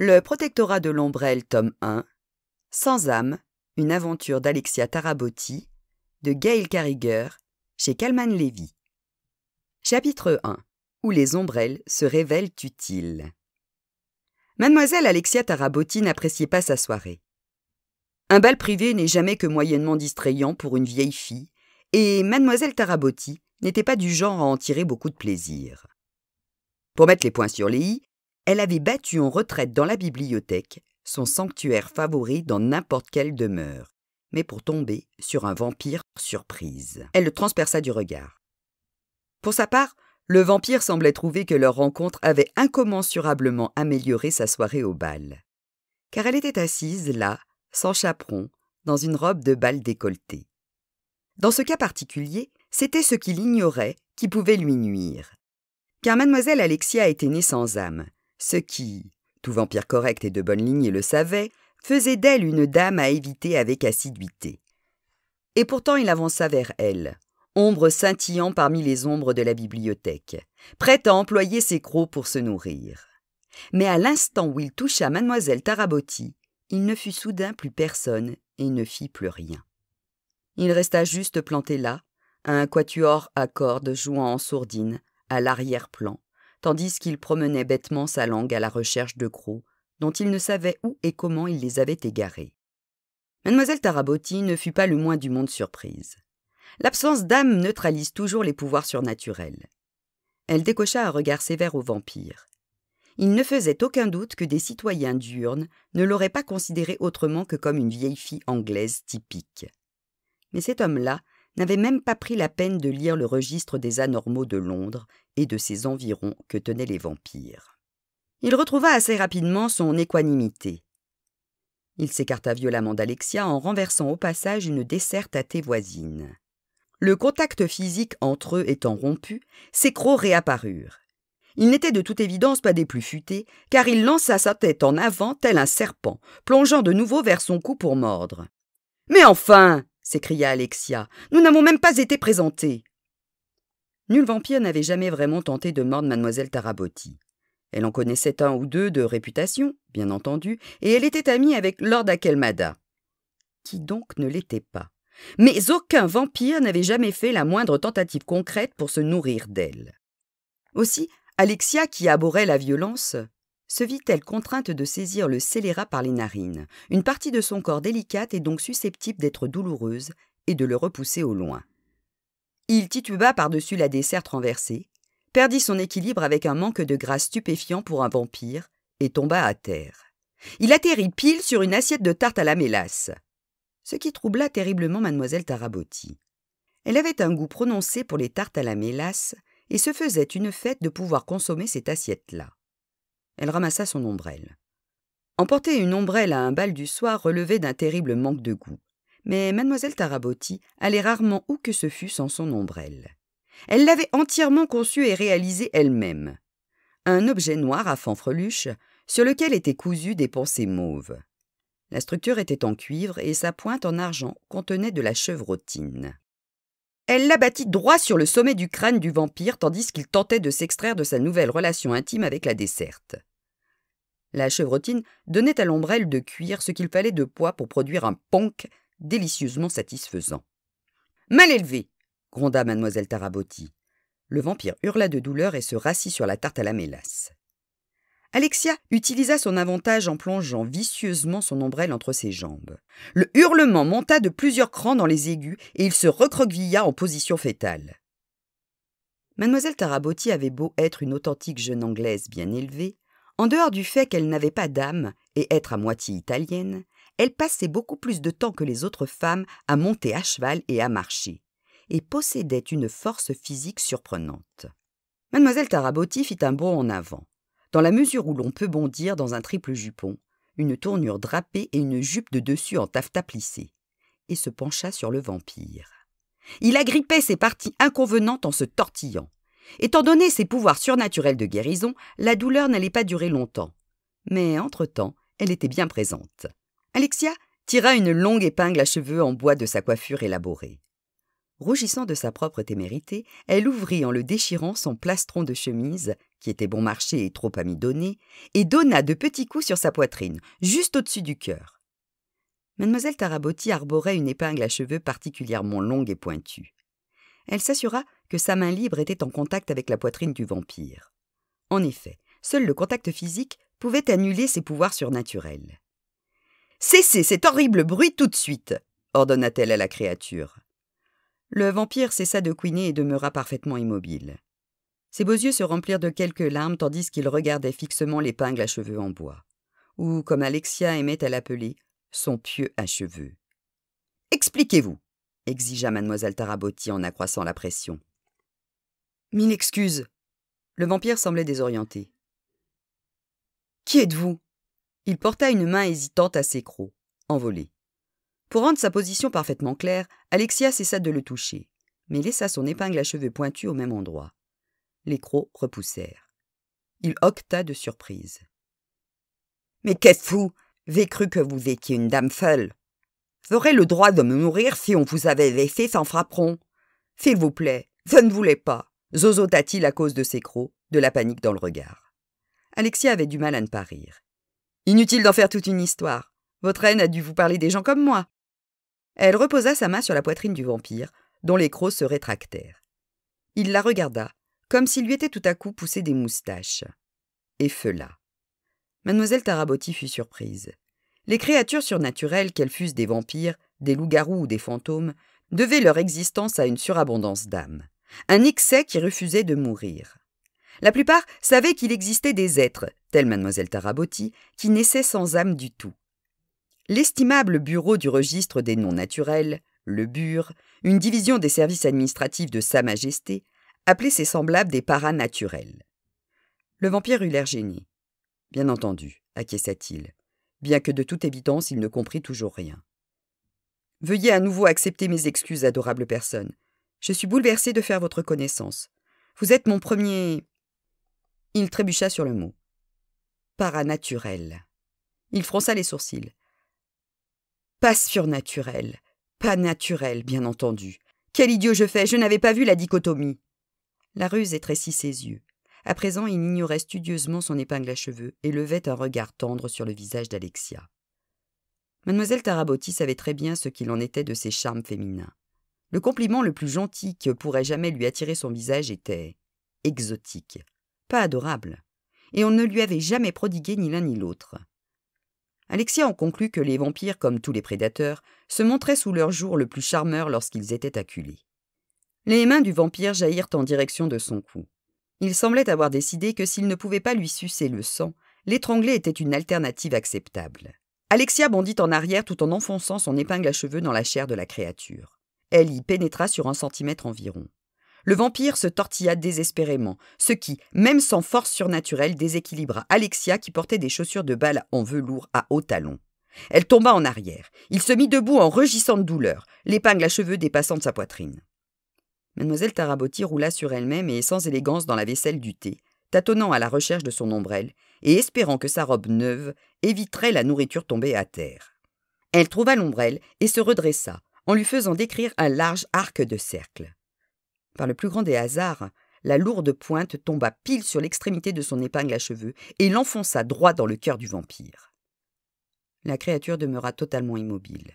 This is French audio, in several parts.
Le protectorat de l'ombrelle, tome 1. Sans âme, une aventure d'Alexia Tarabotti, de Gail Carriger, chez Calman Levy. Chapitre 1. Où les ombrelles se révèlent utiles. Mademoiselle Alexia Tarabotti n'appréciait pas sa soirée. Un bal privé n'est jamais que moyennement distrayant pour une vieille fille, et mademoiselle Tarabotti n'était pas du genre à en tirer beaucoup de plaisir. Pour mettre les points sur les i, elle avait battu en retraite dans la bibliothèque, son sanctuaire favori dans n'importe quelle demeure, mais pour tomber sur un vampire surprise. Elle le transperça du regard. Pour sa part, le vampire semblait trouver que leur rencontre avait incommensurablement amélioré sa soirée au bal. Car elle était assise là, sans chaperon, dans une robe de bal décolletée. Dans ce cas particulier, c'était ce qu'il ignorait qui pouvait lui nuire. Car mademoiselle Alexia était née sans âme, ce qui, tout vampire correct et de bonne ligne le savait, faisait d'elle une dame à éviter avec assiduité. Et pourtant il avança vers elle, ombre scintillant parmi les ombres de la bibliothèque, prête à employer ses crocs pour se nourrir. Mais à l'instant où il toucha mademoiselle Tarabotti, il ne fut soudain plus personne et ne fit plus rien. Il resta juste planté là, un quatuor à cordes jouant en sourdine, à l'arrière-plan, tandis qu'il promenait bêtement sa langue à la recherche de crocs, dont il ne savait où et comment il les avait égarés. Mademoiselle Tarabotti ne fut pas le moins du monde surprise. L'absence d'âme neutralise toujours les pouvoirs surnaturels. Elle décocha un regard sévère au vampire. Il ne faisait aucun doute que des citoyens diurnes ne l'auraient pas considéré autrement que comme une vieille fille anglaise typique. Mais cet homme-là n'avait même pas pris la peine de lire le registre des anormaux de Londres et de ses environs que tenaient les vampires. Il retrouva assez rapidement son équanimité. Il s'écarta violemment d'Alexia en renversant au passage une desserte à thé voisine. Le contact physique entre eux étant rompu, ses crocs réapparurent. Il n'était de toute évidence pas des plus futés, car il lança sa tête en avant tel un serpent, plongeant de nouveau vers son cou pour mordre. Mais enfin s'écria Alexia, nous n'avons même pas été présentés. Nul vampire n'avait jamais vraiment tenté de mordre mademoiselle Tarabotti. Elle en connaissait un ou deux de réputation, bien entendu, et elle était amie avec Lord Akelmada. Qui donc ne l'était pas Mais aucun vampire n'avait jamais fait la moindre tentative concrète pour se nourrir d'elle. Aussi, Alexia, qui abhorrait la violence, se vit-elle contrainte de saisir le scélérat par les narines, une partie de son corps délicate et donc susceptible d'être douloureuse, et de le repousser au loin. Il tituba par-dessus la desserte renversée, perdit son équilibre avec un manque de grâce stupéfiant pour un vampire, et tomba à terre. Il atterrit pile sur une assiette de tarte à la mélasse, ce qui troubla terriblement mademoiselle Tarabotti. Elle avait un goût prononcé pour les tartes à la mélasse, et se faisait une fête de pouvoir consommer cette assiette-là. Elle ramassa son ombrelle. Emporter une ombrelle à un bal du soir relevait d'un terrible manque de goût mais mademoiselle Tarabotti allait rarement où que ce fût sans son ombrelle. Elle l'avait entièrement conçue et réalisée elle-même. Un objet noir à fanfreluche, sur lequel étaient cousues des pensées mauves. La structure était en cuivre et sa pointe en argent contenait de la chevrotine. Elle l'abattit droit sur le sommet du crâne du vampire tandis qu'il tentait de s'extraire de sa nouvelle relation intime avec la desserte. La chevrotine donnait à l'ombrelle de cuir ce qu'il fallait de poids pour produire un ponk délicieusement satisfaisant. Mal élevé gronda mademoiselle Tarabotti. Le vampire hurla de douleur et se rassit sur la tarte à la mélasse. Alexia utilisa son avantage en plongeant vicieusement son ombrelle entre ses jambes. Le hurlement monta de plusieurs crans dans les aigus et il se recroquevilla en position fétale. Mademoiselle Tarabotti avait beau être une authentique jeune Anglaise bien élevée, en dehors du fait qu'elle n'avait pas d'âme et être à moitié italienne, elle passait beaucoup plus de temps que les autres femmes à monter à cheval et à marcher, et possédait une force physique surprenante. Mademoiselle Tarabotti fit un bond en avant, dans la mesure où l'on peut bondir dans un triple jupon, une tournure drapée et une jupe de dessus en taffetas plissé, et se pencha sur le vampire. Il agrippait ses parties inconvenantes en se tortillant. Étant donné ses pouvoirs surnaturels de guérison, la douleur n'allait pas durer longtemps. Mais entre-temps, elle était bien présente. Alexia tira une longue épingle à cheveux en bois de sa coiffure élaborée. Rougissant de sa propre témérité, elle ouvrit en le déchirant son plastron de chemise, qui était bon marché et trop amidonné, et donna de petits coups sur sa poitrine, juste au-dessus du cœur. Mademoiselle Tarabotti arborait une épingle à cheveux particulièrement longue et pointue. Elle s'assura que sa main libre était en contact avec la poitrine du vampire. En effet, seul le contact physique pouvait annuler ses pouvoirs surnaturels. Cessez cet horrible bruit tout de suite, ordonna-t-elle à la créature. Le vampire cessa de couiner et demeura parfaitement immobile. Ses beaux yeux se remplirent de quelques larmes tandis qu'il regardait fixement l'épingle à cheveux en bois, ou, comme Alexia aimait à l'appeler, son pieu à cheveux. Expliquez-vous, exigea mademoiselle Tarabotti en accroissant la pression. Mille excuses. Le vampire semblait désorienté. Qui êtes-vous il porta une main hésitante à ses crocs, envolés. Pour rendre sa position parfaitement claire, Alexia cessa de le toucher, mais laissa son épingle à cheveux pointus au même endroit. Les crocs repoussèrent. Il hoqueta de surprise. Mais qu'est-ce fou J'ai cru que vous étiez une dame folle. J'aurais le droit de me mourir si on vous avait laissé sans frapperon. S'il vous plaît, je ne voulais pas, zozota-t-il à cause de ses crocs, de la panique dans le regard. Alexia avait du mal à ne pas rire. Inutile d'en faire toute une histoire. Votre haine a dû vous parler des gens comme moi. Elle reposa sa main sur la poitrine du vampire, dont les crocs se rétractèrent. Il la regarda, comme s'il lui était tout à coup poussé des moustaches. Et feula. Mademoiselle Tarabotti fut surprise. Les créatures surnaturelles, qu'elles fussent des vampires, des loups-garous ou des fantômes, devaient leur existence à une surabondance d'âme, un excès qui refusait de mourir. La plupart savaient qu'il existait des êtres, tels Mademoiselle Tarabotti, qui naissaient sans âme du tout. L'estimable bureau du registre des noms naturels, le bure, une division des services administratifs de Sa Majesté, appelait ses semblables des paranaturels. Le vampire eut l'air gêné. Bien entendu, acquiesça-t-il, bien que de toute évidence il ne comprit toujours rien. Veuillez à nouveau accepter mes excuses, adorable personne. Je suis bouleversé de faire votre connaissance. Vous êtes mon premier. Il trébucha sur le mot. Paranaturel. Il fronça les sourcils. Pas surnaturel. Pas naturel, bien entendu. Quel idiot je fais, je n'avais pas vu la dichotomie. La ruse étrécit ses yeux. À présent, il ignorait studieusement son épingle à cheveux et levait un regard tendre sur le visage d'Alexia. Mademoiselle Tarabotti savait très bien ce qu'il en était de ses charmes féminins. Le compliment le plus gentil que pourrait jamais lui attirer son visage était exotique pas adorable, et on ne lui avait jamais prodigué ni l'un ni l'autre. Alexia en conclut que les vampires, comme tous les prédateurs, se montraient sous leur jour le plus charmeur lorsqu'ils étaient acculés. Les mains du vampire jaillirent en direction de son cou. Il semblait avoir décidé que s'il ne pouvait pas lui sucer le sang, l'étrangler était une alternative acceptable. Alexia bondit en arrière tout en enfonçant son épingle à cheveux dans la chair de la créature. Elle y pénétra sur un centimètre environ. Le vampire se tortilla désespérément, ce qui, même sans force surnaturelle, déséquilibra Alexia qui portait des chaussures de balle en velours à hauts talons. Elle tomba en arrière. Il se mit debout en rugissant de douleur, l'épingle à cheveux dépassant de sa poitrine. Mademoiselle Tarabotti roula sur elle-même et sans élégance dans la vaisselle du thé, tâtonnant à la recherche de son ombrelle et espérant que sa robe neuve éviterait la nourriture tombée à terre. Elle trouva l'ombrelle et se redressa, en lui faisant décrire un large arc de cercle. Par le plus grand des hasards, la lourde pointe tomba pile sur l'extrémité de son épingle à cheveux et l'enfonça droit dans le cœur du vampire. La créature demeura totalement immobile,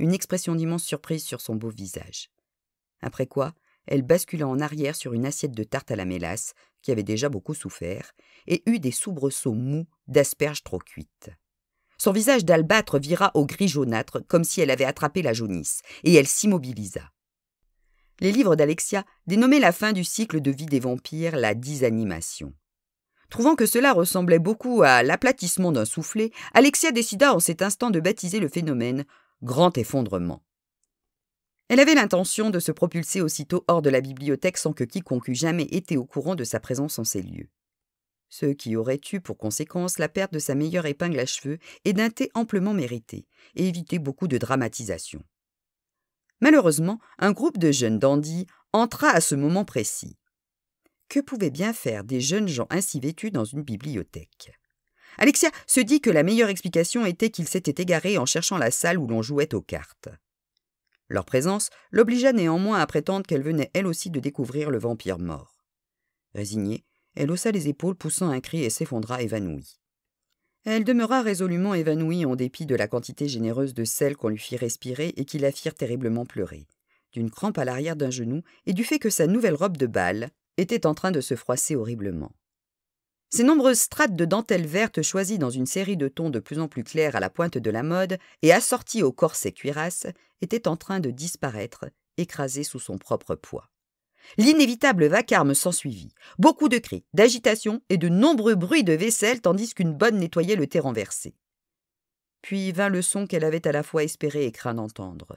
une expression d'immense surprise sur son beau visage. Après quoi, elle bascula en arrière sur une assiette de tarte à la mélasse, qui avait déjà beaucoup souffert, et eut des soubresauts mous d'asperges trop cuites. Son visage d'albâtre vira au gris jaunâtre, comme si elle avait attrapé la jaunisse, et elle s'immobilisa les livres d'Alexia dénommaient la fin du cycle de vie des vampires la disanimation. Trouvant que cela ressemblait beaucoup à l'aplatissement d'un soufflet, Alexia décida en cet instant de baptiser le phénomène grand effondrement. Elle avait l'intention de se propulser aussitôt hors de la bibliothèque sans que quiconque eût jamais été au courant de sa présence en ces lieux. Ce qui aurait eu pour conséquence la perte de sa meilleure épingle à cheveux et d'un thé amplement mérité, et éviter beaucoup de dramatisation. Malheureusement, un groupe de jeunes dandys entra à ce moment précis. Que pouvaient bien faire des jeunes gens ainsi vêtus dans une bibliothèque Alexia se dit que la meilleure explication était qu'ils s'étaient égarés en cherchant la salle où l'on jouait aux cartes. Leur présence l'obligea néanmoins à prétendre qu'elle venait elle aussi de découvrir le vampire mort. Résignée, elle haussa les épaules, poussant un cri et s'effondra évanouie. Elle demeura résolument évanouie en dépit de la quantité généreuse de sel qu'on lui fit respirer et qui la firent terriblement pleurer, d'une crampe à l'arrière d'un genou et du fait que sa nouvelle robe de bal était en train de se froisser horriblement. Ses nombreuses strates de dentelle verte choisies dans une série de tons de plus en plus clairs à la pointe de la mode et assorties au corset cuirasse étaient en train de disparaître, écrasées sous son propre poids. L'inévitable vacarme s'ensuivit. Beaucoup de cris, d'agitation et de nombreux bruits de vaisselle tandis qu'une bonne nettoyait le thé renversé. Puis vint le son qu'elle avait à la fois espéré et craint d'entendre.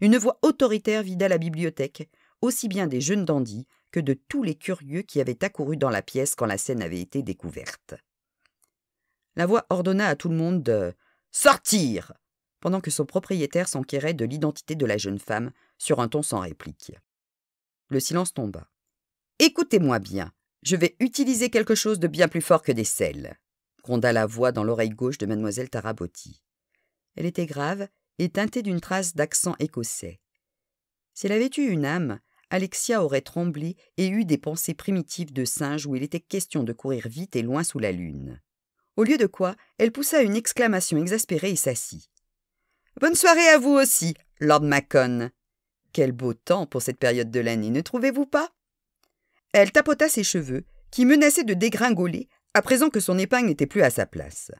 Une voix autoritaire vida la bibliothèque, aussi bien des jeunes dandys que de tous les curieux qui avaient accouru dans la pièce quand la scène avait été découverte. La voix ordonna à tout le monde de Sortir pendant que son propriétaire s'enquérait de l'identité de la jeune femme sur un ton sans réplique. Le silence tomba. Écoutez-moi bien. Je vais utiliser quelque chose de bien plus fort que des sels, gronda la voix dans l'oreille gauche de mademoiselle Tarabotti. Elle était grave et teintée d'une trace d'accent écossais. Si elle avait eu une âme, Alexia aurait tremblé et eu des pensées primitives de singe où il était question de courir vite et loin sous la lune. Au lieu de quoi, elle poussa une exclamation exaspérée et s'assit. Bonne soirée à vous aussi, Lord Macon, quel beau temps pour cette période de l'année, ne trouvez-vous pas Elle tapota ses cheveux, qui menaçaient de dégringoler à présent que son épingle n'était plus à sa place.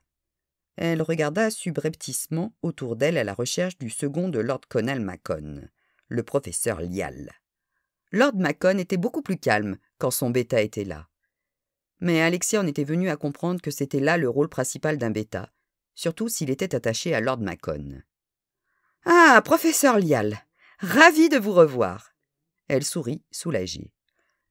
Elle regarda subrepticement autour d'elle à la recherche du second de Lord Conal Macon, le professeur Lial. Lord Macon était beaucoup plus calme quand son bêta était là. Mais Alexia en était venue à comprendre que c'était là le rôle principal d'un bêta, surtout s'il était attaché à Lord Macon. Ah, professeur Lial !»« Ravie de vous revoir. Elle sourit, soulagée.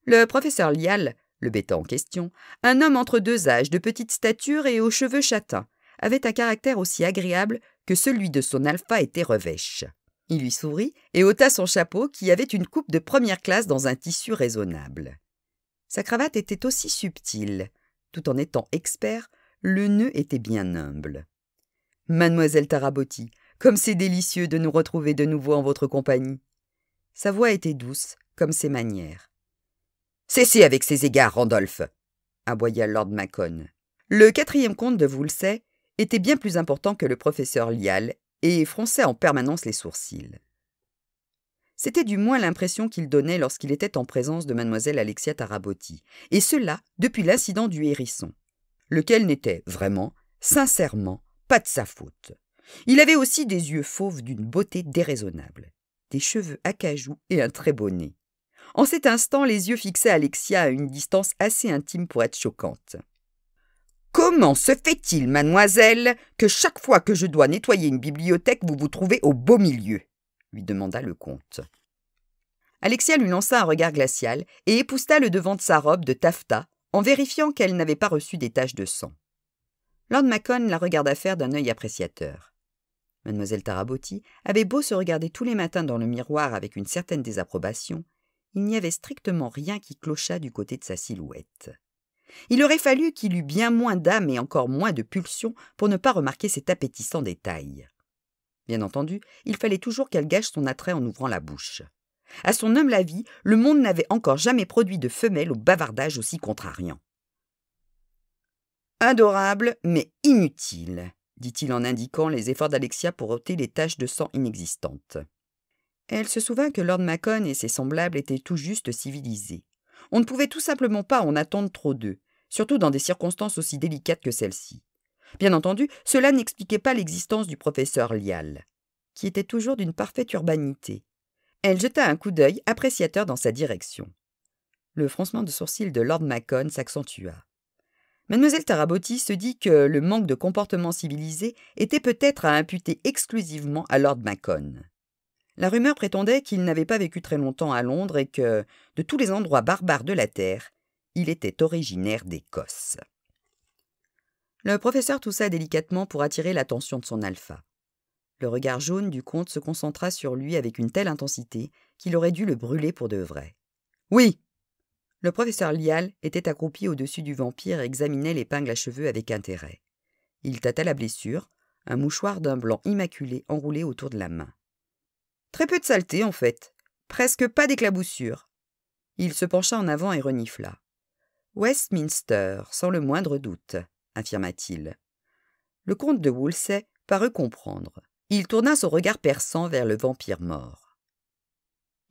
Le professeur Lial, le bêta en question, un homme entre deux âges, de petite stature et aux cheveux châtains, avait un caractère aussi agréable que celui de son alpha était revêche. Il lui sourit et ôta son chapeau qui avait une coupe de première classe dans un tissu raisonnable. Sa cravate était aussi subtile. Tout en étant expert, le nœud était bien humble. Mademoiselle Tarabotti, comme c'est délicieux de nous retrouver de nouveau en votre compagnie. Sa voix était douce, comme ses manières. Cessez avec ces égards, Randolph aboya Lord Macon. Le quatrième comte de Voulsay était bien plus important que le professeur Lial et fronçait en permanence les sourcils. C'était du moins l'impression qu'il donnait lorsqu'il était en présence de mademoiselle Alexia Tarabotti, et cela depuis l'incident du hérisson, lequel n'était vraiment, sincèrement, pas de sa faute. Il avait aussi des yeux fauves d'une beauté déraisonnable, des cheveux acajou et un très beau nez. En cet instant, les yeux fixaient Alexia à une distance assez intime pour être choquante. Comment se fait-il, mademoiselle, que chaque fois que je dois nettoyer une bibliothèque, vous vous trouvez au beau milieu lui demanda le comte. Alexia lui lança un regard glacial et épousta le devant de sa robe de taffetas en vérifiant qu'elle n'avait pas reçu des taches de sang. Lord Macon la regarda faire d'un œil appréciateur. Mademoiselle Tarabotti avait beau se regarder tous les matins dans le miroir avec une certaine désapprobation, il n'y avait strictement rien qui clochât du côté de sa silhouette. Il aurait fallu qu'il eût bien moins d'âme et encore moins de pulsion pour ne pas remarquer cet appétissant détail. Bien entendu, il fallait toujours qu'elle gâche son attrait en ouvrant la bouche. À son homme la vie, le monde n'avait encore jamais produit de femelle au bavardage aussi contrariant. Adorable, mais inutile dit-il en indiquant les efforts d'Alexia pour ôter les taches de sang inexistantes. Elle se souvint que Lord Macon et ses semblables étaient tout juste civilisés. On ne pouvait tout simplement pas en attendre trop d'eux, surtout dans des circonstances aussi délicates que celles ci Bien entendu, cela n'expliquait pas l'existence du professeur Lial, qui était toujours d'une parfaite urbanité. Elle jeta un coup d'œil appréciateur dans sa direction. Le froncement de sourcils de Lord Macon s'accentua. Mademoiselle Tarabotti se dit que le manque de comportement civilisé était peut-être à imputer exclusivement à Lord Macon. La rumeur prétendait qu'il n'avait pas vécu très longtemps à Londres et que, de tous les endroits barbares de la Terre, il était originaire d'Écosse. Le professeur toussa délicatement pour attirer l'attention de son alpha. Le regard jaune du comte se concentra sur lui avec une telle intensité qu'il aurait dû le brûler pour de vrai. Oui, le professeur Lial était accroupi au-dessus du vampire et examinait l'épingle à cheveux avec intérêt. Il tâta la blessure, un mouchoir d'un blanc immaculé enroulé autour de la main. Très peu de saleté, en fait. Presque pas d'éclaboussure. Il se pencha en avant et renifla. Westminster, sans le moindre doute, affirma-t-il. Le comte de Woolsey parut comprendre. Il tourna son regard perçant vers le vampire mort.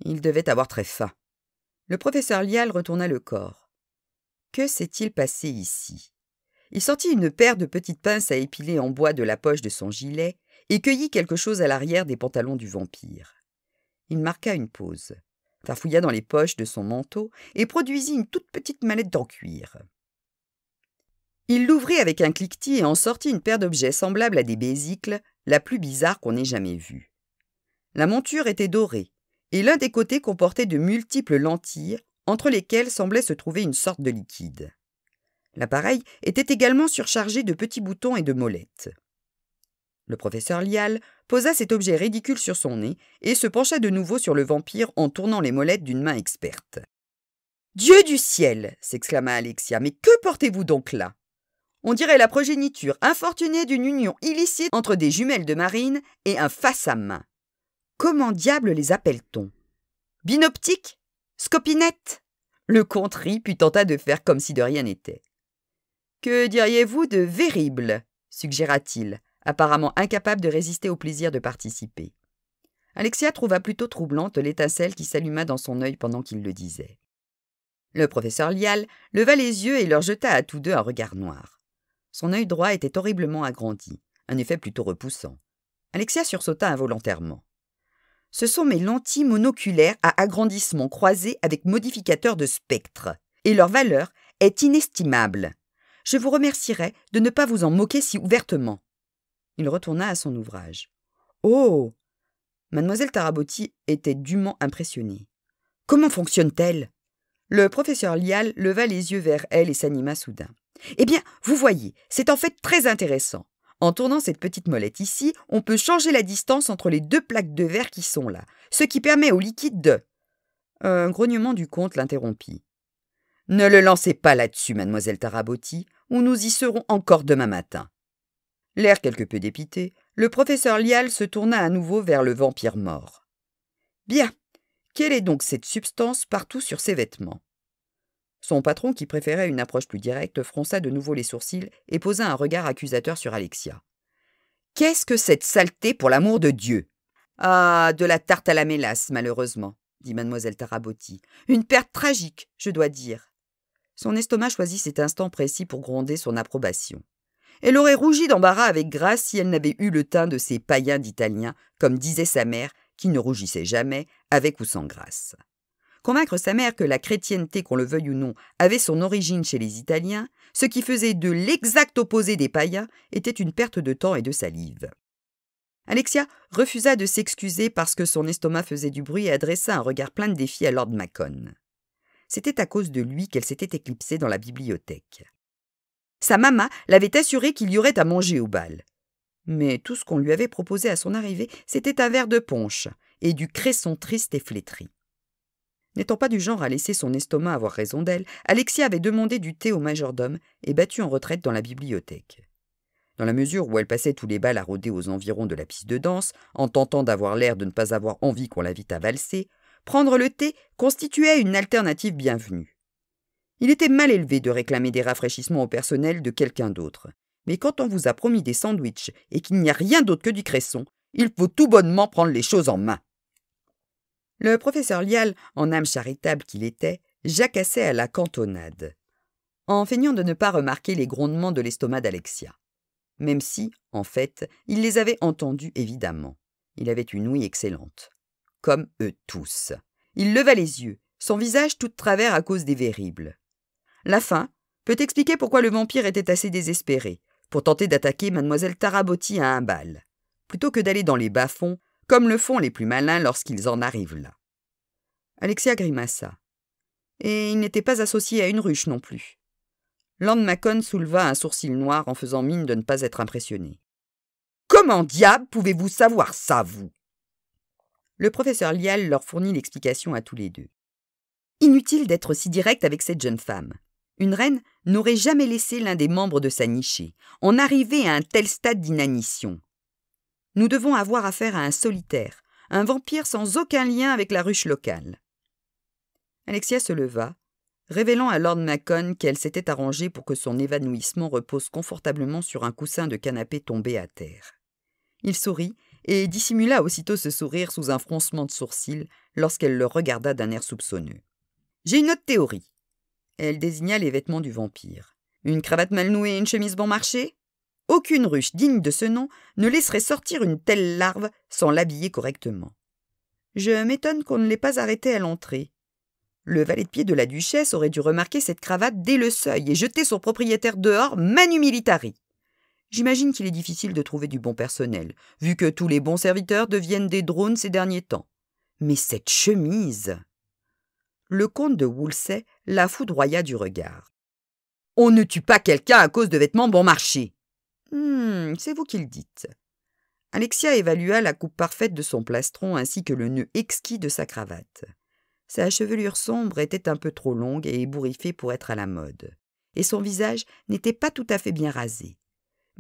Il devait avoir très faim, le professeur Lial retourna le corps. Que s'est-il passé ici Il sortit une paire de petites pinces à épiler en bois de la poche de son gilet et cueillit quelque chose à l'arrière des pantalons du vampire. Il marqua une pause, farfouilla dans les poches de son manteau et produisit une toute petite mallette en cuir. Il l'ouvrit avec un cliquetis et en sortit une paire d'objets semblables à des bésicles, la plus bizarre qu'on ait jamais vue. La monture était dorée, et l'un des côtés comportait de multiples lentilles entre lesquelles semblait se trouver une sorte de liquide. L'appareil était également surchargé de petits boutons et de molettes. Le professeur Lial posa cet objet ridicule sur son nez et se pencha de nouveau sur le vampire en tournant les molettes d'une main experte. Dieu du ciel s'exclama Alexia, mais que portez-vous donc là On dirait la progéniture infortunée d'une union illicite entre des jumelles de marine et un face à main. Comment diable les appelle-t-on Binoptique Scopinette Le comte rit puis tenta de faire comme si de rien n'était. Que diriez-vous de Vérible suggéra-t-il, apparemment incapable de résister au plaisir de participer. Alexia trouva plutôt troublante l'étincelle qui s'alluma dans son œil pendant qu'il le disait. Le professeur Lial leva les yeux et leur jeta à tous deux un regard noir. Son œil droit était horriblement agrandi, un effet plutôt repoussant. Alexia sursauta involontairement ce sont mes lentilles monoculaires à agrandissement croisé avec modificateur de spectre, et leur valeur est inestimable. Je vous remercierai de ne pas vous en moquer si ouvertement. Il retourna à son ouvrage. Oh Mademoiselle Tarabotti était dûment impressionnée. Comment fonctionne-t-elle Le professeur Lial leva les yeux vers elle et s'anima soudain. Eh bien, vous voyez, c'est en fait très intéressant. En tournant cette petite molette ici, on peut changer la distance entre les deux plaques de verre qui sont là, ce qui permet au liquide de... Un grognement du comte l'interrompit. Ne le lancez pas là-dessus, mademoiselle Tarabotti, ou nous y serons encore demain matin. L'air quelque peu dépité, le professeur Lial se tourna à nouveau vers le vampire mort. Bien. Quelle est donc cette substance partout sur ses vêtements son patron, qui préférait une approche plus directe, fronça de nouveau les sourcils et posa un regard accusateur sur Alexia. Qu'est-ce que cette saleté, pour l'amour de Dieu Ah, de la tarte à la mélasse, malheureusement, dit mademoiselle Tarabotti. Une perte tragique, je dois dire. Son estomac choisit cet instant précis pour gronder son approbation. Elle aurait rougi d'embarras avec grâce si elle n'avait eu le teint de ces païens d'Italiens, comme disait sa mère, qui ne rougissait jamais, avec ou sans grâce. Convaincre sa mère que la chrétienté, qu'on le veuille ou non, avait son origine chez les Italiens, ce qui faisait de l'exact opposé des païens, était une perte de temps et de salive. Alexia refusa de s'excuser parce que son estomac faisait du bruit et adressa un regard plein de défi à Lord Macon. C'était à cause de lui qu'elle s'était éclipsée dans la bibliothèque. Sa maman l'avait assuré qu'il y aurait à manger au bal. Mais tout ce qu'on lui avait proposé à son arrivée, c'était un verre de punch et du cresson triste et flétri. N'étant pas du genre à laisser son estomac avoir raison d'elle, Alexia avait demandé du thé au majordome et battu en retraite dans la bibliothèque. Dans la mesure où elle passait tous les balles à rôder aux environs de la piste de danse, en tentant d'avoir l'air de ne pas avoir envie qu'on l'invite à valser, prendre le thé constituait une alternative bienvenue. Il était mal élevé de réclamer des rafraîchissements au personnel de quelqu'un d'autre. Mais quand on vous a promis des sandwiches et qu'il n'y a rien d'autre que du cresson, il faut tout bonnement prendre les choses en main. Le professeur Lial, en âme charitable qu'il était, jacassait à la cantonade, en feignant de ne pas remarquer les grondements de l'estomac d'Alexia. Même si, en fait, il les avait entendus évidemment. Il avait une ouïe excellente. Comme eux tous. Il leva les yeux, son visage tout de travers à cause des véribles. La faim peut expliquer pourquoi le vampire était assez désespéré, pour tenter d'attaquer mademoiselle Tarabotti à un bal. Plutôt que d'aller dans les bas-fonds, comme le font les plus malins lorsqu'ils en arrivent là. Alexia grimaça. Et il n'était pas associé à une ruche non plus. Landmacon souleva un sourcil noir en faisant mine de ne pas être impressionné. Comment diable pouvez-vous savoir ça, vous Le professeur Lial leur fournit l'explication à tous les deux. Inutile d'être si direct avec cette jeune femme. Une reine n'aurait jamais laissé l'un des membres de sa nichée, en arriver à un tel stade d'inanition nous devons avoir affaire à un solitaire, un vampire sans aucun lien avec la ruche locale. Alexia se leva, révélant à Lord Macon qu'elle s'était arrangée pour que son évanouissement repose confortablement sur un coussin de canapé tombé à terre. Il sourit et dissimula aussitôt ce sourire sous un froncement de sourcils lorsqu'elle le regarda d'un air soupçonneux. J'ai une autre théorie. Elle désigna les vêtements du vampire. Une cravate mal nouée et une chemise bon marché aucune ruche digne de ce nom ne laisserait sortir une telle larve sans l'habiller correctement. Je m'étonne qu'on ne l'ait pas arrêtée à l'entrée. Le valet de pied de la duchesse aurait dû remarquer cette cravate dès le seuil et jeter son propriétaire dehors manu militari. J'imagine qu'il est difficile de trouver du bon personnel, vu que tous les bons serviteurs deviennent des drones ces derniers temps. Mais cette chemise Le comte de Woolsey la foudroya du regard. On ne tue pas quelqu'un à cause de vêtements bon marché. Hum, c'est vous qui le dites. Alexia évalua la coupe parfaite de son plastron ainsi que le nœud exquis de sa cravate. Sa chevelure sombre était un peu trop longue et ébouriffée pour être à la mode, et son visage n'était pas tout à fait bien rasé.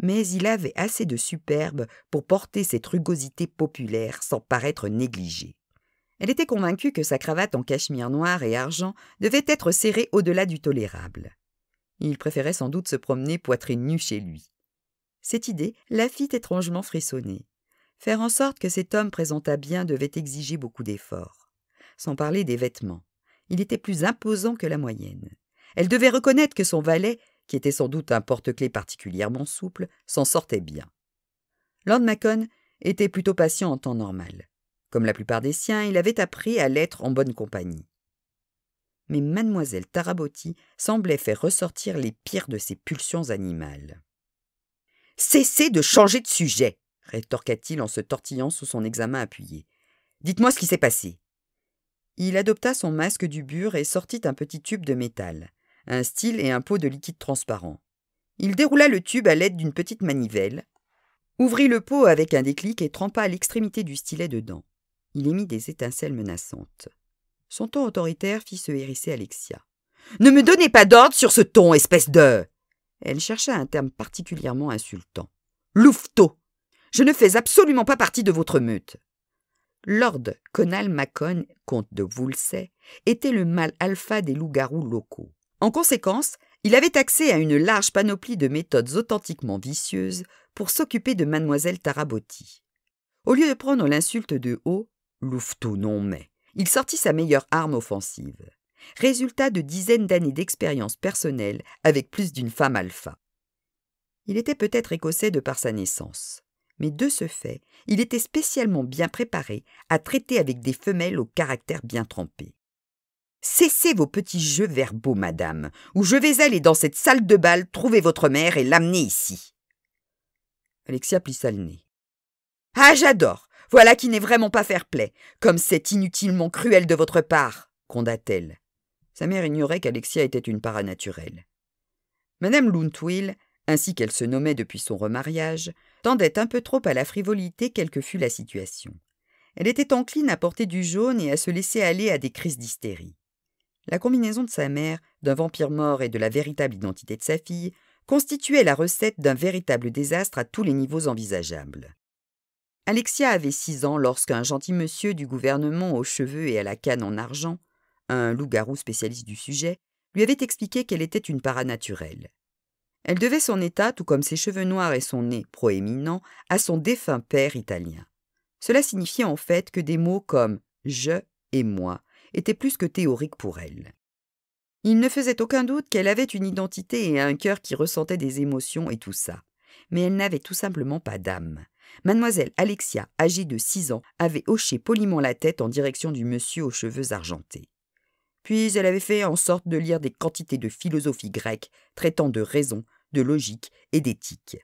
Mais il avait assez de superbe pour porter cette rugosité populaire sans paraître négligé. Elle était convaincue que sa cravate en cachemire noir et argent devait être serrée au-delà du tolérable. Il préférait sans doute se promener poitrine nue chez lui. Cette idée la fit étrangement frissonner. Faire en sorte que cet homme présentât bien devait exiger beaucoup d'efforts. Sans parler des vêtements. Il était plus imposant que la moyenne. Elle devait reconnaître que son valet, qui était sans doute un porte-clés particulièrement souple, s'en sortait bien. Lord Macon était plutôt patient en temps normal. Comme la plupart des siens, il avait appris à l'être en bonne compagnie. Mais mademoiselle Tarabotti semblait faire ressortir les pires de ses pulsions animales. Cessez de changer de sujet, rétorqua-t-il en se tortillant sous son examen appuyé. Dites-moi ce qui s'est passé. Il adopta son masque du bure et sortit un petit tube de métal, un style et un pot de liquide transparent. Il déroula le tube à l'aide d'une petite manivelle, ouvrit le pot avec un déclic et trempa l'extrémité du stylet dedans. Il émit des étincelles menaçantes. Son ton autoritaire fit se hérisser Alexia. Ne me donnez pas d'ordre sur ce ton, espèce de. Elle chercha un terme particulièrement insultant. Louveteau Je ne fais absolument pas partie de votre meute. Lord Conal Macon, comte de Woolsey, était le mâle alpha des loups-garous locaux. En conséquence, il avait accès à une large panoplie de méthodes authentiquement vicieuses pour s'occuper de mademoiselle Tarabotti. Au lieu de prendre l'insulte de haut, louveteau non mais, il sortit sa meilleure arme offensive résultat de dizaines d'années d'expérience personnelle avec plus d'une femme alpha. Il était peut-être écossais de par sa naissance, mais de ce fait, il était spécialement bien préparé à traiter avec des femelles au caractère bien trempé. Cessez vos petits jeux verbaux, madame, ou je vais aller dans cette salle de bal trouver votre mère et l'amener ici. Alexia plissa le nez. Ah, j'adore Voilà qui n'est vraiment pas fair-play, comme c'est inutilement cruel de votre part, gronda-t-elle. Sa mère ignorait qu'Alexia était une paranaturelle. Madame Luntwill, ainsi qu'elle se nommait depuis son remariage, tendait un peu trop à la frivolité quelle que fût la situation. Elle était encline à porter du jaune et à se laisser aller à des crises d'hystérie. La combinaison de sa mère, d'un vampire mort et de la véritable identité de sa fille constituait la recette d'un véritable désastre à tous les niveaux envisageables. Alexia avait six ans lorsqu'un gentil monsieur du gouvernement aux cheveux et à la canne en argent un loup-garou spécialiste du sujet, lui avait expliqué qu'elle était une paranaturelle. Elle devait son état, tout comme ses cheveux noirs et son nez proéminent, à son défunt père italien. Cela signifiait en fait que des mots comme je et moi étaient plus que théoriques pour elle. Il ne faisait aucun doute qu'elle avait une identité et un cœur qui ressentait des émotions et tout ça. Mais elle n'avait tout simplement pas d'âme. Mademoiselle Alexia, âgée de six ans, avait hoché poliment la tête en direction du monsieur aux cheveux argentés. Puis elle avait fait en sorte de lire des quantités de philosophie grecque traitant de raison, de logique et d'éthique.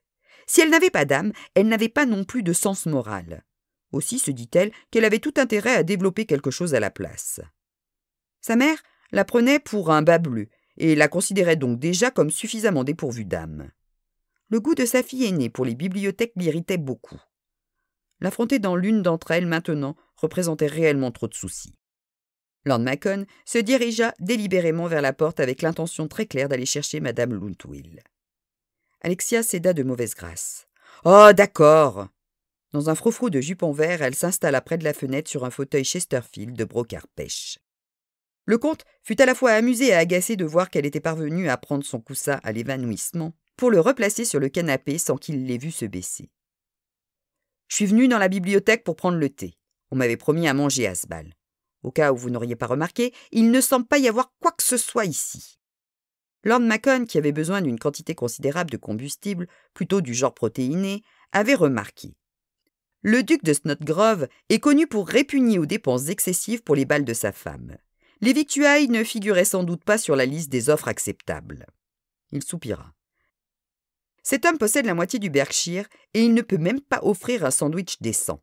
Si elle n'avait pas d'âme, elle n'avait pas non plus de sens moral. Aussi se dit-elle qu'elle avait tout intérêt à développer quelque chose à la place. Sa mère la prenait pour un bas bleu et la considérait donc déjà comme suffisamment dépourvue d'âme. Le goût de sa fille aînée pour les bibliothèques l'irritait beaucoup. L'affronter dans l'une d'entre elles maintenant représentait réellement trop de soucis. Lord Macon se dirigea délibérément vers la porte avec l'intention très claire d'aller chercher Madame Luntwill. Alexia céda de mauvaise grâce. Oh, d'accord Dans un froufrou de jupon vert, elle s'installa près de la fenêtre sur un fauteuil Chesterfield de brocart pêche. Le comte fut à la fois amusé et agacé de voir qu'elle était parvenue à prendre son coussin à l'évanouissement pour le replacer sur le canapé sans qu'il l'ait vu se baisser. Je suis venu dans la bibliothèque pour prendre le thé. On m'avait promis à manger à ce bal. Au cas où vous n'auriez pas remarqué, il ne semble pas y avoir quoi que ce soit ici. Lord Macon, qui avait besoin d'une quantité considérable de combustible, plutôt du genre protéiné, avait remarqué. Le duc de Snodgrove est connu pour répugner aux dépenses excessives pour les balles de sa femme. Les victuailles ne figuraient sans doute pas sur la liste des offres acceptables. Il soupira. Cet homme possède la moitié du Berkshire et il ne peut même pas offrir un sandwich décent.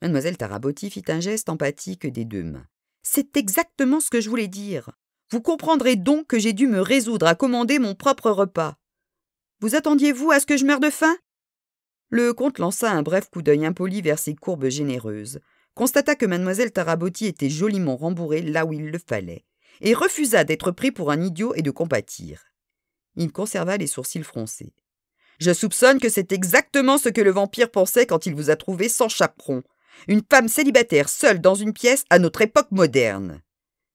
Mademoiselle Tarabotti fit un geste empathique des deux mains. C'est exactement ce que je voulais dire. Vous comprendrez donc que j'ai dû me résoudre à commander mon propre repas. Vous attendiez-vous à ce que je meure de faim Le comte lança un bref coup d'œil impoli vers ses courbes généreuses, constata que mademoiselle Tarabotti était joliment rembourrée là où il le fallait, et refusa d'être pris pour un idiot et de compatir. Il conserva les sourcils froncés. Je soupçonne que c'est exactement ce que le vampire pensait quand il vous a trouvé sans chaperon, une femme célibataire seule dans une pièce à notre époque moderne.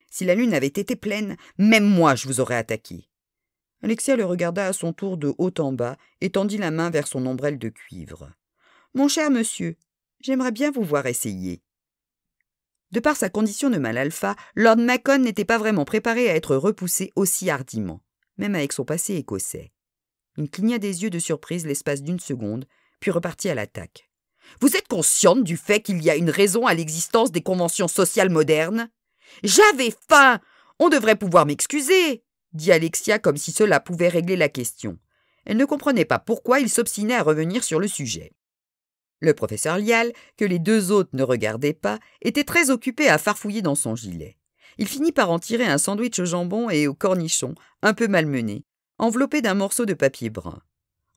Si la lune avait été pleine, même moi je vous aurais attaqué. Alexia le regarda à son tour de haut en bas et tendit la main vers son ombrelle de cuivre. Mon cher monsieur, j'aimerais bien vous voir essayer. De par sa condition de mal alpha, Lord Macon n'était pas vraiment préparé à être repoussé aussi hardiment, même avec son passé écossais. Il cligna des yeux de surprise l'espace d'une seconde, puis repartit à l'attaque. Vous êtes consciente du fait qu'il y a une raison à l'existence des conventions sociales modernes J'avais faim On devrait pouvoir m'excuser dit Alexia comme si cela pouvait régler la question. Elle ne comprenait pas pourquoi il s'obstinait à revenir sur le sujet. Le professeur Lial, que les deux hôtes ne regardaient pas, était très occupé à farfouiller dans son gilet. Il finit par en tirer un sandwich au jambon et au cornichon, un peu malmené, enveloppé d'un morceau de papier brun.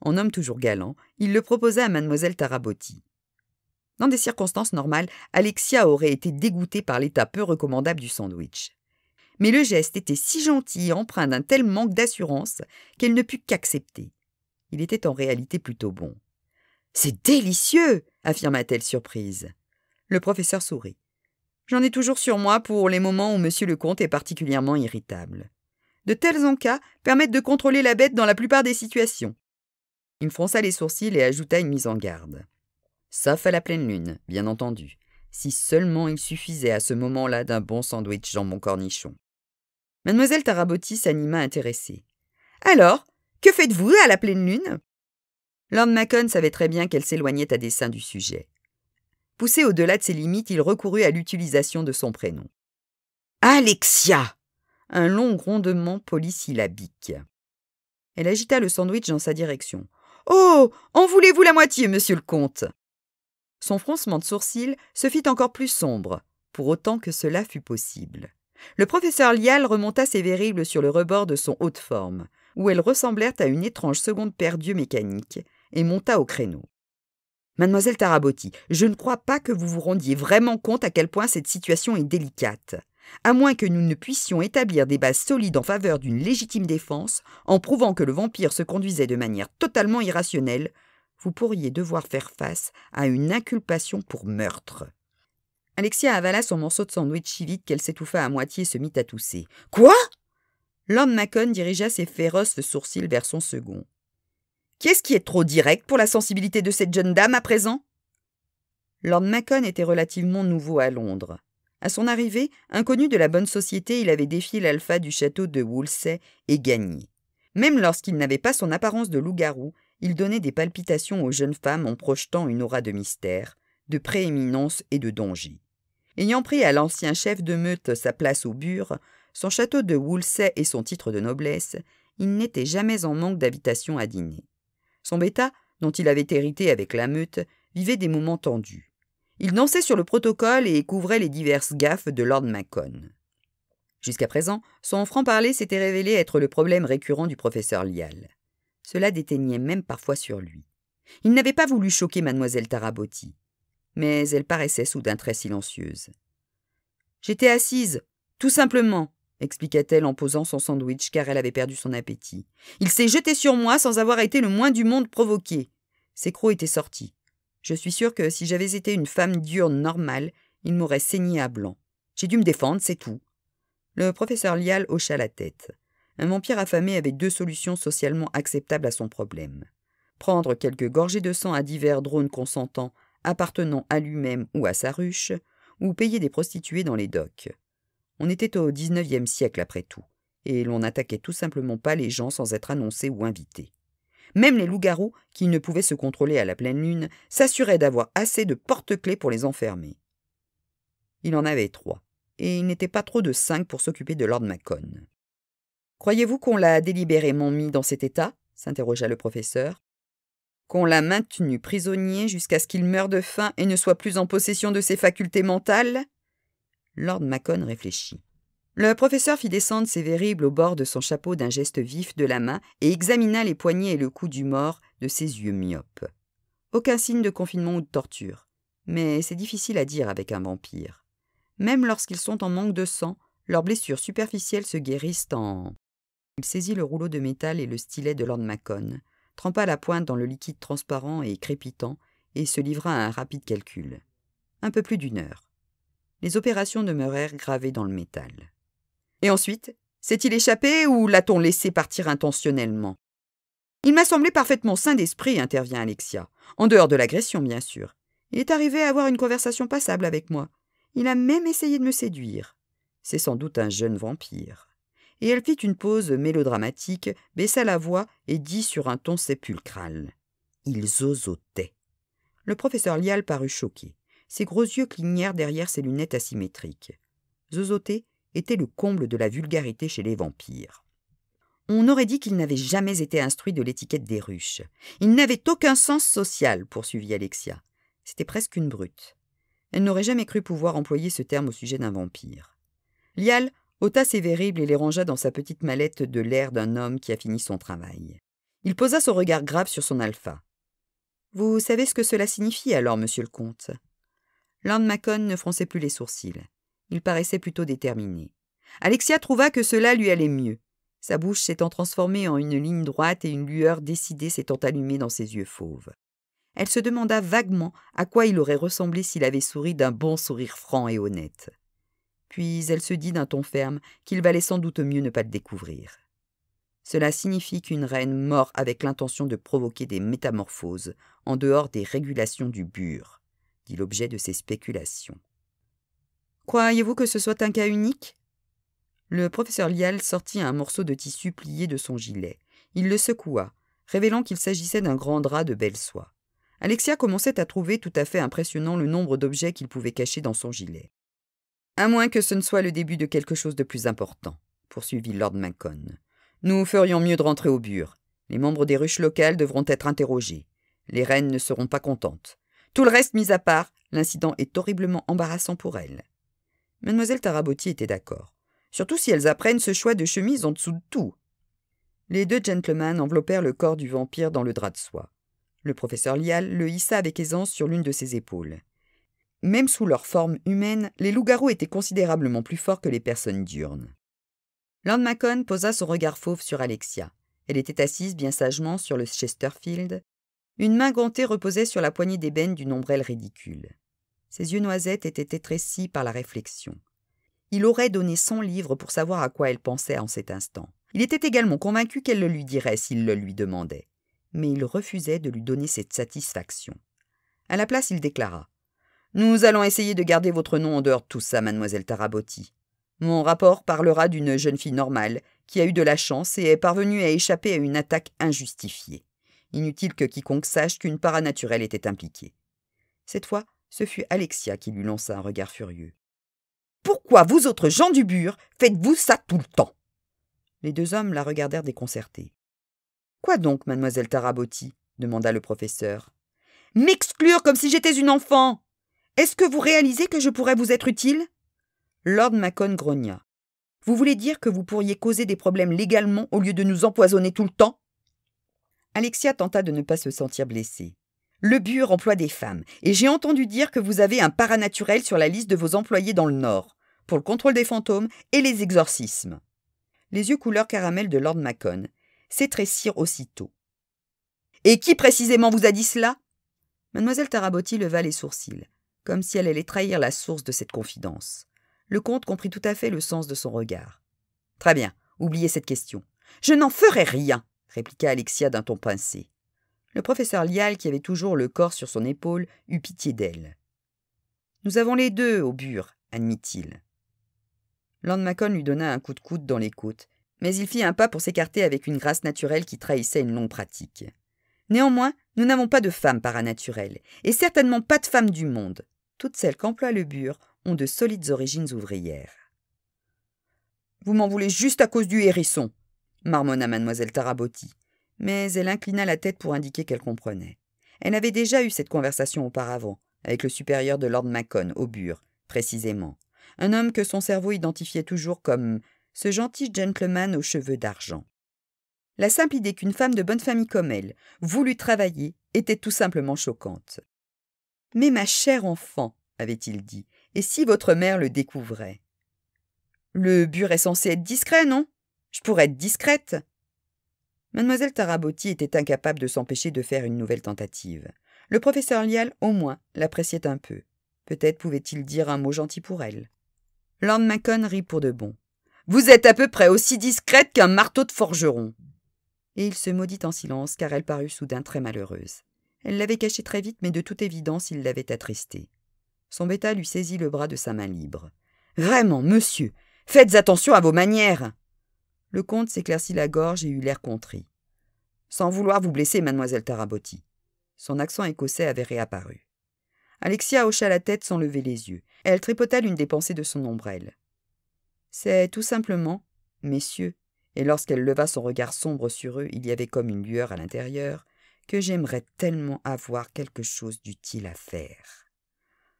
En homme toujours galant, il le proposa à mademoiselle Tarabotti. Dans des circonstances normales, Alexia aurait été dégoûtée par l'état peu recommandable du sandwich. Mais le geste était si gentil, empreint d'un tel manque d'assurance, qu'elle ne put qu'accepter. Il était en réalité plutôt bon. C'est délicieux affirma-t-elle surprise. Le professeur sourit. J'en ai toujours sur moi pour les moments où monsieur le comte est particulièrement irritable. De tels encas permettent de contrôler la bête dans la plupart des situations. Il fronça les sourcils et ajouta une mise en garde. Sauf à la pleine lune, bien entendu, si seulement il suffisait à ce moment-là d'un bon sandwich jambon cornichon. Mademoiselle Tarabotti s'anima intéressée. Alors, que faites-vous à la pleine lune Lord Macon savait très bien qu'elle s'éloignait à dessein du sujet. Poussé au-delà de ses limites, il recourut à l'utilisation de son prénom. Alexia Un long grondement polysyllabique. Elle agita le sandwich dans sa direction. Oh En voulez-vous la moitié, monsieur le comte son froncement de sourcils se fit encore plus sombre, pour autant que cela fût possible. Le professeur Lial remonta ses véribles sur le rebord de son haute forme, où elles ressemblèrent à une étrange seconde paire d'yeux mécaniques, et monta au créneau. Mademoiselle Tarabotti, je ne crois pas que vous vous rendiez vraiment compte à quel point cette situation est délicate. À moins que nous ne puissions établir des bases solides en faveur d'une légitime défense, en prouvant que le vampire se conduisait de manière totalement irrationnelle, vous pourriez devoir faire face à une inculpation pour meurtre. Alexia avala son morceau de sandwich si vite qu'elle s'étouffa à moitié et se mit à tousser. Quoi L'homme Macon dirigea ses féroces sourcils vers son second. Qu'est-ce qui est trop direct pour la sensibilité de cette jeune dame à présent Lord Macon était relativement nouveau à Londres. À son arrivée, inconnu de la bonne société, il avait défié l'alpha du château de Woolsey et gagné. Même lorsqu'il n'avait pas son apparence de loup-garou, il donnait des palpitations aux jeunes femmes en projetant une aura de mystère, de prééminence et de danger. Ayant pris à l'ancien chef de meute sa place au bur, son château de Woolsey et son titre de noblesse, il n'était jamais en manque d'habitation à dîner. Son bêta, dont il avait hérité avec la meute, vivait des moments tendus. Il dansait sur le protocole et couvrait les diverses gaffes de Lord Macon. Jusqu'à présent, son franc-parler s'était révélé être le problème récurrent du professeur Lial. Cela déteignait même parfois sur lui. Il n'avait pas voulu choquer mademoiselle Tarabotti, mais elle paraissait soudain très silencieuse. J'étais assise, tout simplement, expliqua-t-elle en posant son sandwich car elle avait perdu son appétit. Il s'est jeté sur moi sans avoir été le moins du monde provoqué. Ses crocs étaient sortis. Je suis sûre que si j'avais été une femme dure normale, il m'aurait saigné à blanc. J'ai dû me défendre, c'est tout. Le professeur Lial hocha la tête un vampire affamé avait deux solutions socialement acceptables à son problème. Prendre quelques gorgées de sang à divers drones consentants appartenant à lui-même ou à sa ruche, ou payer des prostituées dans les docks. On était au XIXe siècle après tout, et l'on n'attaquait tout simplement pas les gens sans être annoncés ou invités. Même les loups-garous, qui ne pouvaient se contrôler à la pleine lune, s'assuraient d'avoir assez de porte-clés pour les enfermer. Il en avait trois, et il n'était pas trop de cinq pour s'occuper de Lord Macon. Croyez-vous qu'on l'a délibérément mis dans cet état s'interrogea le professeur. Qu'on l'a maintenu prisonnier jusqu'à ce qu'il meure de faim et ne soit plus en possession de ses facultés mentales Lord Macon réfléchit. Le professeur fit descendre ses véribles au bord de son chapeau d'un geste vif de la main et examina les poignets et le cou du mort de ses yeux myopes. Aucun signe de confinement ou de torture. Mais c'est difficile à dire avec un vampire. Même lorsqu'ils sont en manque de sang, leurs blessures superficielles se guérissent en il saisit le rouleau de métal et le stylet de Lord Macon, trempa la pointe dans le liquide transparent et crépitant, et se livra à un rapide calcul. Un peu plus d'une heure. Les opérations demeurèrent gravées dans le métal. Et ensuite, s'est-il échappé ou l'a-t-on laissé partir intentionnellement Il m'a semblé parfaitement sain d'esprit, intervient Alexia, en dehors de l'agression, bien sûr. Il est arrivé à avoir une conversation passable avec moi. Il a même essayé de me séduire. C'est sans doute un jeune vampire et elle fit une pause mélodramatique, baissa la voix et dit sur un ton sépulcral. Ils osotaient. Le professeur Lial parut choqué. Ses gros yeux clignèrent derrière ses lunettes asymétriques. Zozoter était le comble de la vulgarité chez les vampires. On aurait dit qu'il n'avait jamais été instruit de l'étiquette des ruches. Il n'avait aucun sens social, poursuivit Alexia. C'était presque une brute. Elle n'aurait jamais cru pouvoir employer ce terme au sujet d'un vampire. Lial ôta ses véribles et les rangea dans sa petite mallette de l'air d'un homme qui a fini son travail. Il posa son regard grave sur son alpha. Vous savez ce que cela signifie alors, monsieur le comte Lord Macon ne fronçait plus les sourcils. Il paraissait plutôt déterminé. Alexia trouva que cela lui allait mieux. Sa bouche s'étant transformée en une ligne droite et une lueur décidée s'étant allumée dans ses yeux fauves. Elle se demanda vaguement à quoi il aurait ressemblé s'il avait souri d'un bon sourire franc et honnête puis elle se dit d'un ton ferme qu'il valait sans doute mieux ne pas le découvrir. Cela signifie qu'une reine mort avec l'intention de provoquer des métamorphoses en dehors des régulations du bur, dit l'objet de ses spéculations. Croyez-vous que ce soit un cas unique Le professeur Lial sortit un morceau de tissu plié de son gilet. Il le secoua, révélant qu'il s'agissait d'un grand drap de belle soie. Alexia commençait à trouver tout à fait impressionnant le nombre d'objets qu'il pouvait cacher dans son gilet. À moins que ce ne soit le début de quelque chose de plus important, poursuivit Lord Mancon. Nous ferions mieux de rentrer au bur. Les membres des ruches locales devront être interrogés. Les reines ne seront pas contentes. Tout le reste mis à part, l'incident est horriblement embarrassant pour elles. Mademoiselle Tarabotti était d'accord, surtout si elles apprennent ce choix de chemise en dessous de tout. Les deux gentlemen enveloppèrent le corps du vampire dans le drap de soie. Le professeur Lial le hissa avec aisance sur l'une de ses épaules. Même sous leur forme humaine, les loups-garous étaient considérablement plus forts que les personnes diurnes. Lord Macon posa son regard fauve sur Alexia. Elle était assise bien sagement sur le Chesterfield. Une main gantée reposait sur la poignée d'ébène d'une ombrelle ridicule. Ses yeux noisettes étaient étrécis par la réflexion. Il aurait donné son livre pour savoir à quoi elle pensait en cet instant. Il était également convaincu qu'elle le lui dirait s'il le lui demandait. Mais il refusait de lui donner cette satisfaction. À la place, il déclara nous allons essayer de garder votre nom en dehors de tout ça, mademoiselle Tarabotti. Mon rapport parlera d'une jeune fille normale qui a eu de la chance et est parvenue à échapper à une attaque injustifiée. Inutile que quiconque sache qu'une paranaturelle était impliquée. Cette fois, ce fut Alexia qui lui lança un regard furieux. Pourquoi vous autres gens du bur faites-vous ça tout le temps Les deux hommes la regardèrent déconcertés. Quoi donc, mademoiselle Tarabotti demanda le professeur. M'exclure comme si j'étais une enfant est-ce que vous réalisez que je pourrais vous être utile Lord Macon grogna. Vous voulez dire que vous pourriez causer des problèmes légalement au lieu de nous empoisonner tout le temps Alexia tenta de ne pas se sentir blessée. Le bur emploie des femmes, et j'ai entendu dire que vous avez un paranaturel sur la liste de vos employés dans le Nord, pour le contrôle des fantômes et les exorcismes. Les yeux couleur caramel de Lord Macon s'étrécirent aussitôt. Et qui précisément vous a dit cela Mademoiselle Tarabotti leva les sourcils comme si elle allait trahir la source de cette confidence. Le comte comprit tout à fait le sens de son regard. Très bien, oubliez cette question. Je n'en ferai rien, répliqua Alexia d'un ton pincé. Le professeur Lial, qui avait toujours le corps sur son épaule, eut pitié d'elle. Nous avons les deux, au bur, admit-il. Landmacon lui donna un coup de coude dans les côtes, mais il fit un pas pour s'écarter avec une grâce naturelle qui trahissait une longue pratique. Néanmoins, nous n'avons pas de femme paranaturelle, et certainement pas de femme du monde toutes celles qu'emploie le bur ont de solides origines ouvrières. Vous m'en voulez juste à cause du hérisson, marmonna mademoiselle Tarabotti, mais elle inclina la tête pour indiquer qu'elle comprenait. Elle avait déjà eu cette conversation auparavant, avec le supérieur de Lord Macon, au bur, précisément, un homme que son cerveau identifiait toujours comme ce gentil gentleman aux cheveux d'argent. La simple idée qu'une femme de bonne famille comme elle voulût travailler était tout simplement choquante. Mais ma chère enfant, avait-il dit, et si votre mère le découvrait Le bur est censé être discret, non Je pourrais être discrète. Mademoiselle Tarabotti était incapable de s'empêcher de faire une nouvelle tentative. Le professeur Lial, au moins, l'appréciait un peu. Peut-être pouvait-il dire un mot gentil pour elle. Lord Macon rit pour de bon. Vous êtes à peu près aussi discrète qu'un marteau de forgeron. Et il se maudit en silence, car elle parut soudain très malheureuse. Elle l'avait caché très vite, mais de toute évidence, il l'avait attristé. Son bêta lui saisit le bras de sa main libre. Vraiment, monsieur, faites attention à vos manières Le comte s'éclaircit la gorge et eut l'air contrit. Sans vouloir vous blesser, mademoiselle Tarabotti. Son accent écossais avait réapparu. Alexia hocha la tête sans lever les yeux. Elle tripota l'une des pensées de son ombrelle. C'est tout simplement, messieurs, et lorsqu'elle leva son regard sombre sur eux, il y avait comme une lueur à l'intérieur, que j'aimerais tellement avoir quelque chose d'utile à faire.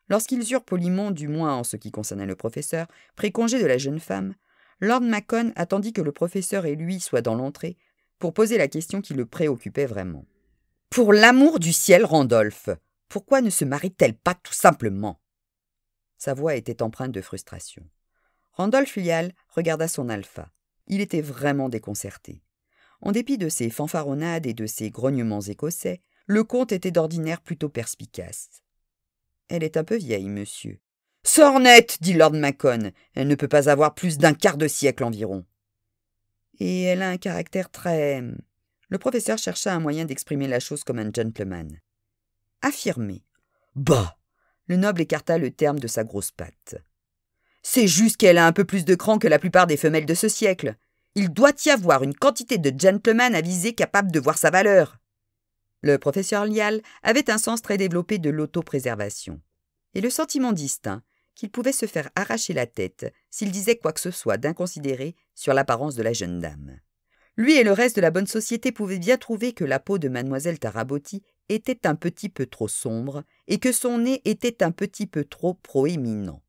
Lorsqu'ils eurent poliment, du moins en ce qui concernait le professeur, pris congé de la jeune femme, Lord Macon attendit que le professeur et lui soient dans l'entrée pour poser la question qui le préoccupait vraiment. Pour l'amour du ciel, Randolph, pourquoi ne se marie-t-elle pas tout simplement Sa voix était empreinte de frustration. Randolph Lial regarda son alpha. Il était vraiment déconcerté. En dépit de ses fanfaronnades et de ses grognements écossais, le comte était d'ordinaire plutôt perspicace. Elle est un peu vieille, monsieur. Sornette dit Lord Macon. Elle ne peut pas avoir plus d'un quart de siècle environ. Et elle a un caractère très. Le professeur chercha un moyen d'exprimer la chose comme un gentleman. Affirmé. Bah Le noble écarta le terme de sa grosse patte. C'est juste qu'elle a un peu plus de cran que la plupart des femelles de ce siècle. Il doit y avoir une quantité de gentlemen avisés capables de voir sa valeur. Le professeur Lial avait un sens très développé de l'autopréservation, et le sentiment distinct qu'il pouvait se faire arracher la tête s'il disait quoi que ce soit d'inconsidéré sur l'apparence de la jeune dame. Lui et le reste de la bonne société pouvaient bien trouver que la peau de mademoiselle Tarabotti était un petit peu trop sombre et que son nez était un petit peu trop proéminent.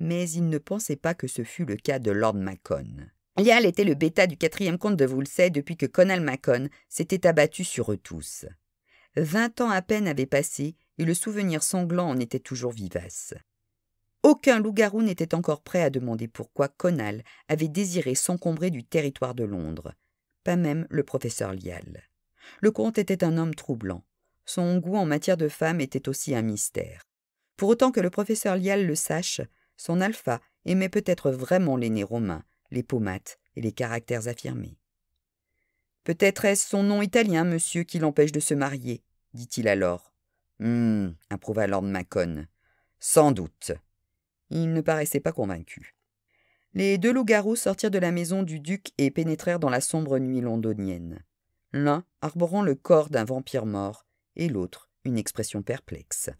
Mais il ne pensait pas que ce fût le cas de Lord Macon. Lial était le bêta du quatrième comte de Woolsey depuis que Conal Macon s'était abattu sur eux tous. Vingt ans à peine avaient passé et le souvenir sanglant en était toujours vivace. Aucun loup-garou n'était encore prêt à demander pourquoi Conal avait désiré s'encombrer du territoire de Londres, pas même le professeur Lial. Le comte était un homme troublant. Son goût en matière de femme était aussi un mystère. Pour autant que le professeur Lial le sache, son alpha aimait peut-être vraiment l'aîné romain, les pomates et les caractères affirmés. Peut-être est-ce son nom italien, monsieur, qui l'empêche de se marier, dit-il alors. Hum, approuva Lord Macon. Sans doute. Il ne paraissait pas convaincu. Les deux loups-garous sortirent de la maison du duc et pénétrèrent dans la sombre nuit londonienne. L'un arborant le corps d'un vampire mort et l'autre une expression perplexe.